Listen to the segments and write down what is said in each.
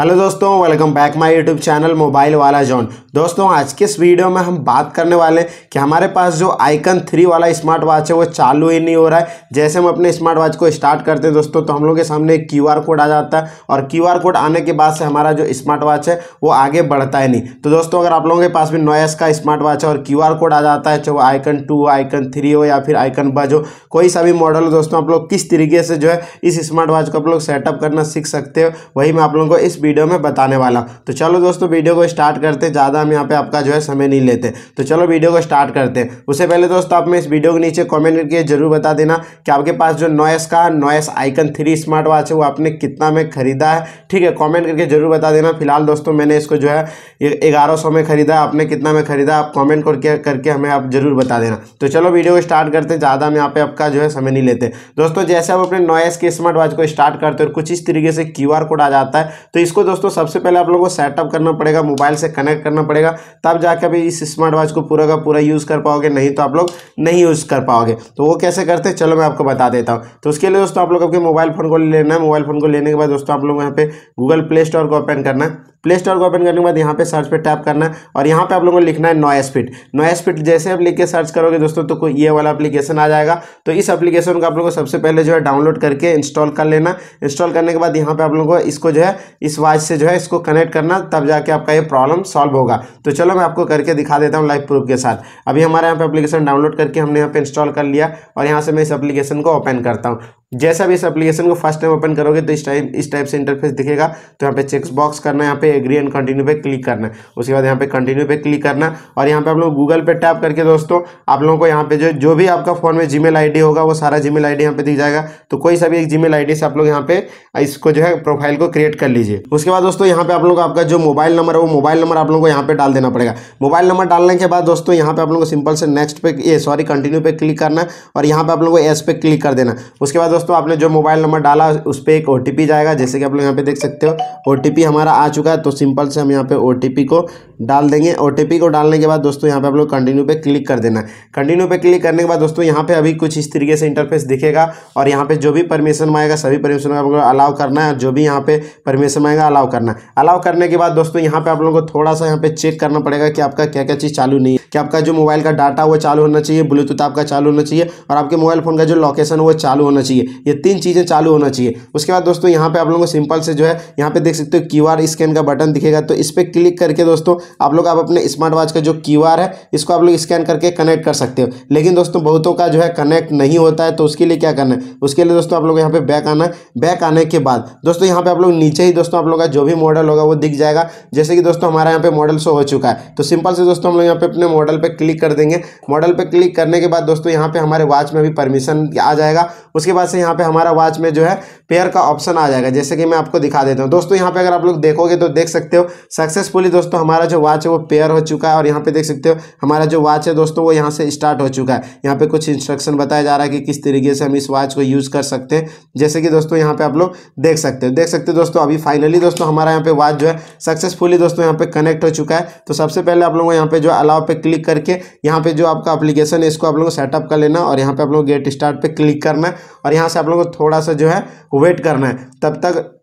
hello दोस्तों welcome back my YouTube channel mobile वाला John दोस्तों आज के इस वीडियो में हम बात करने वाले हैं कि हमारे पास जो आइकन थ्री वाला स्मार्ट वॉच है वो चालू ही नहीं हो रहा है जैसे हम अपने स्मार्ट वॉच को स्टार्ट करते हैं दोस्तों तो हम लोग के सामने एक क्यू कोड आ जाता है और क्यू कोड आने के बाद से हमारा जो स्मार्ट वॉच है वो आगे बढ़ता ही नहीं तो दोस्तों अगर आप लोगों के पास भी नोएस का स्मार्ट वॉच है और क्यू कोड आ जाता है चाहे वो आइकन टू आइकन थ्री हो या फिर आइकन बज हो कोई सा भी मॉडल हो दोस्तों आप लोग किस तरीके से जो है इस स्मार्ट वॉच को आप लोग सेटअप करना सीख सकते हो वही मैं आप लोगों को इस वीडियो में बताने वाला हूँ तो चलो दोस्तों वीडियो को स्टार्ट करते हैं ज़्यादा हम यहाँ पे आपका जो है समय नहीं लेते तो चलो वीडियो को स्टार्ट करते हैं उससे पहले दोस्तों आप में इस वीडियो के नीचे कॉमेंट करके जरूर बता देना कि आपके पास जो नॉयस का Noise Icon three smart watch है वो आपने कितना में खरीदा है ठीक है कॉमेंट करके जरूर बता देना फिलहाल दोस्तों मैंने इसको जो है ग्यारह में खरीदा है आपने कितना में खरीदा आप कॉमेंट करके करके हमें आप जरूर बता देना तो चलो वीडियो को स्टार्ट करते हैं ज़्यादा हम यहाँ पे आपका जो है समय नहीं लेते दोस्तों जैसे आप अपने नॉयस के स्मार्ट वॉच को स्टार्ट करते हो कुछ इस तरीके से क्यू कोड आ जाता है तो इसको इसको दोस्तों सबसे पहले आप लोगों को सेटअप करना पड़ेगा मोबाइल से कनेक्ट करना पड़ेगा तब जाके अभी इस स्मार्ट वॉच को पूरा का पूरा यूज़ कर पाओगे नहीं तो आप लोग नहीं यूज़ कर पाओगे तो वो कैसे करते हैं चलो मैं आपको बता देता हूँ तो उसके लिए दोस्तों आप लोग अपने मोबाइल फ़ोन को लेना है मोबाइल फ़ोन को लेने के बाद दोस्तों आप लोग यहाँ पे गूगल प्ले स्टोर को ओपन करना है प्ले स्टोर को ओपन करने के बाद यहाँ पे सर्च पे टैप करना है और यहाँ पे आप लोगों को लिखना है नॉइस फिट नॉइस फिट जैसे आप लिख के सर्च करोगे दोस्तों तो कोई ये वाला एप्लीकेशन आ जाएगा तो इस एप्लीकेशन को आप लोगों को सबसे पहले जो है डाउनलोड करके इंस्टॉल कर लेना इंस्टॉल करने के बाद यहाँ पे आप लोगों को इसको जो है इस वाच से जो है इसको कनेक्ट करना तब जाके आपका ये प्रॉब्लम सॉल्व होगा तो चलो मैं आपको करके दिखा देता हूँ लाइव प्रूफ के साथ अभी हमारे यहाँ पे अपलीकेशन डाउनलोड करके हमने यहाँ पर इंस्टॉल कर लिया और यहाँ से मैं इस एप्लीकेशन को ओपन करता हूँ जैसा भी इस एप्लीकेशन को फर्स्ट टाइम ओपन करोगे तो इस टाइम इस टाइप से इंटरफेस दिखेगा तो यहाँ पे चेक्स बॉक्स करना है यहाँ पे एग्री एंड कंटिन्यू पे क्लिक करना है उसके बाद यहाँ पे कंटिन्यू पे क्लिक करना और यहाँ पे आप लोग गूगल पे टैप करके दोस्तों आप लोगों को यहाँ पे जो जो भी आपका फोन में जीमेल आईडी होगा वो सारा जीमेल आईडी यहाँ पे दिख जाएगा तो कोई सभी एक जीमेल आईडी से आप लोग यहाँ पे इसको जो है प्रोफाइल को क्रिएट कर लीजिए उसके बाद दोस्तों यहाँ पे आप लोग आपका जो मोबाइल नंबर है वो मोबाइल नंबर आप लोगों को यहाँ पे डाल देना पड़ेगा मोबाइल नंबर डालने के बाद दोस्तों यहाँ पे आप लोगों को सिंपल से नेक्स्ट पे सॉरी कंटिन्यू पे क्लिक करना और यहाँ पे आप लोगों को एस पे क्लिक कर देना उसके बाद दोस्तों आपने जो मोबाइल नंबर डाला उस पर एक ओ जाएगा जैसे कि आप लोग यहाँ पे देख सकते हो ओ हमारा आ चुका है तो सिंपल से हम यहाँ पे ओ को डाल देंगे ओ को डालने के बाद दोस्तों यहाँ पे आप लोग कंटिन्यू पे क्लिक कर देना कंटिन्यू पे क्लिक करने के बाद दोस्तों यहाँ पे अभी कुछ इस तरीके से इंटरफेस दिखेगा और यहाँ पे जो भी परमिशन आएगा सभी परमिशन आप लोग अलाउ करना है जो भी यहाँ पे परमिशन आएगा अलाउ करना अलाउ करने के बाद दोस्तों यहाँ पे आप लोगों को थोड़ा सा यहाँ पे चेक करना पड़ेगा कि आपका क्या क्या चीज़ चालू नहीं है कि आपका जो मोबाइल का डाटा वो चालू होना चाहिए ब्लूटूथ आपका चालू होना चाहिए और आपके मोबाइल फ़ोन का जो लोकेशन वो चालू होना चाहिए ये तीन चीज़ें चालू होना चाहिए उसके बाद दोस्तों यहाँ पे आप लोगों को सिंपल से जो है यहाँ पे देख सकते हो क्यू स्कैन का बटन दिखेगा तो इस पर क्लिक करके दोस्तों आप लोग आप अपने स्मार्ट वॉच का जो क्यू है इसको आप लोग स्कैन करके कनेक्ट कर सकते हो लेकिन दोस्तों बहुतों का जो है कनेक्ट नहीं होता है तो उसके लिए क्या करना है उसके लिए दोस्तों आप लोग यहाँ पे बैक आना है बैक आने के बाद दोस्तों यहाँ पे आप लोग नीचे ही दोस्तों आप लोग का जो भी मॉडल होगा वो दिख जाएगा जैसे कि दोस्तों हमारा यहाँ पे मॉडल शो हो चुका है तो सिंपल से दोस्तों हम लोग यहाँ पे अपने मॉडल पे क्लिक कर देंगे मॉडल पे क्लिक करने के बाद दोस्तों यहाँ पे हमारे वॉच में भी परमिशन आ जाएगा उसके बाद से यहाँ पे हमारा वॉच में जो है पेयर का ऑप्शन आ जाएगा जैसे कि मैं आपको दिखा देता हूँ दोस्तों यहाँ पे अगर आप लोग देखोगे तो देख सकते हो सक्सेसफुली दोस्तों हमारा जो वॉच है वो पेयर हो चुका है और यहाँ पे देख सकते हो हमारा जो वॉच है दोस्तों वो यहाँ से स्टार्ट हो चुका है यहाँ पे कुछ इंस्ट्रक्शन बताया जा रहा है कि किस तरीके से हम इस वॉच को यूज़ कर सकते हैं जैसे कि दोस्तों यहाँ पे आप लोग देख सकते हो देख सकते हो दोस्तों अभी फाइनली दोस्तों हमारा यहाँ पे वॉच जो है सक्सेसफुली दोस्तों यहाँ पे कनेक्ट हो चुका है तो सबसे पहले आप लोगों को यहाँ पे जो अलाव पे क्लिक करके यहाँ पे जो आपका अप्लीकेशन है इसको आप लोगों को सेटअप कर लेना और यहाँ पे आप लोग गेट स्टार्ट पे क्लिक करना और यहाँ से आप लोगों को थोड़ा सा जो है वेट करना है तब तक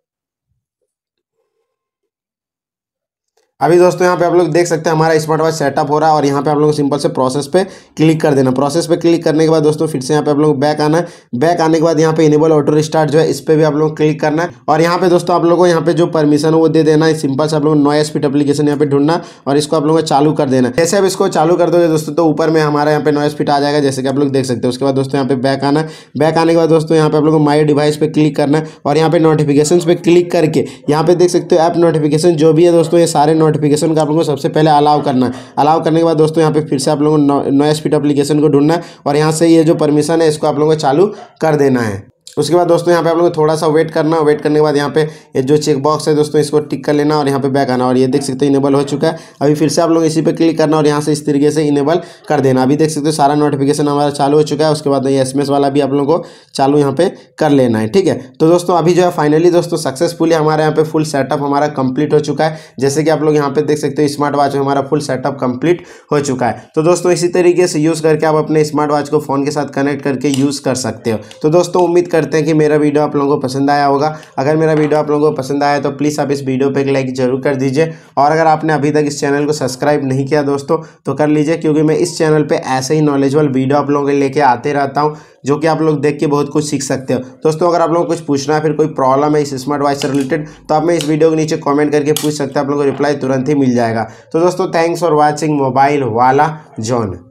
अभी दोस्तों यहाँ पे आप लोग देख सकते हैं हमारा स्मार्ट वॉच सेटअप हो रहा है और यहाँ पे आप लोग सिंपल से प्रोसेस पे क्लिक कर देना प्रोसेस पे क्लिक करने के बाद दोस्तों फिर से यहाँ पे आप लोग बैक आना है बैक आने के बाद यहाँ पे इनेबल ऑटो रिस्टार्ट जो है इस पर भी आप लोग क्लिक करना है और यहाँ पे दोस्तों आप लोगों को यहाँ पे जो परमिशन वो दे देना है सिंपल से आप लोग नॉय स्पीड अपलीकेशन यहाँ पे ढूंढना और इसको आप लोगों को चालू कर देना जैसे आप इसको चालू कर दोगे दोस्तों तो ऊपर में हमारा यहाँ पे नॉय स्पीड आ जाएगा जैसे कि आप लोग देख सकते हैं उसके बाद दोस्तों यहाँ पे बैक आना बैक आने के बाद दोस्तों यहाँ पे आप लोग को माई डिवाइस पे क्लिक करना और यहाँ पे नोटिफिकेशन पे क्लिक करके यहाँ पे देख सकते हो ऐप नोटिफिकेशन जो भी है दोस्तों ये सारे नोटिफिकेशन का आप लोगों को सबसे पहले अलाउ करना है अलाउ करने के बाद दोस्तों यहाँ पे फिर से आप लोगों को नो स्पीड अप्लीकेशन को ढूंढना है और यहाँ से ये जो परमिशन है इसको आप लोगों को चालू कर देना है उसके बाद दोस्तों यहाँ पे आप लोगों को थोड़ा सा वेट करना वेट करने के बाद यहाँ पे ये जो चेक बॉक्स है दोस्तों इसको टिक कर लेना और यहाँ पे बैक आना और ये देख सकते हो इनेबल हो चुका है अभी फिर से आप लोग इसी पर क्लिक करना और यहाँ से इस तरीके से इनेबल कर देना अभी देख सकते हो सारा नोटिफिकेशन हमारा चालू हो चुका है उसके बाद ये एस वाला भी आप लोगों को चालू यहाँ पे कर लेना है ठीक है तो दोस्तों अभी जो है फाइनली दोस्तों सक्सेसफुली हमारे यहाँ पे फुल सेटअप हमारा कंप्लीट हो चुका है जैसे कि आप लोग यहाँ पे देख सकते हो स्मार्ट वॉच में हमारा फुल सेटअप कंप्लीट हो चुका है तो दोस्तों इसी तरीके से यूज़ करके आप अपने स्मार्ट वॉच को फ़ोन के साथ कनेक्ट करके यूज़ कर सकते हो तो दोस्तों उम्मीद कर करते हैं कि मेरा वीडियो आप लोगों को पसंद आया होगा अगर मेरा वीडियो आप लोगों को पसंद आया तो प्लीज़ आप इस वीडियो पर एक लाइक ज़रूर कर दीजिए और अगर आपने अभी तक इस चैनल को सब्सक्राइब नहीं किया दोस्तों तो कर लीजिए क्योंकि मैं इस चैनल पर ऐसे ही नॉलेजबल वीडियो आप लोगों के लेके आते रहता हूँ जो कि आप लोग देख के बहुत कुछ सीख सकते हो दोस्तों अगर आप लोगों को कुछ पूछना है फिर कोई प्रॉब्लम है इस स्मार्ट वॉच से रिलेटेड तो आप मैं इस वीडियो के नीचे कमेंट करके पूछ सकते हैं आप लोगों को रिप्लाई तुरंत ही मिल जाएगा तो दोस्तों थैंक्स फॉर वॉचिंग मोबाइल वाला जॉन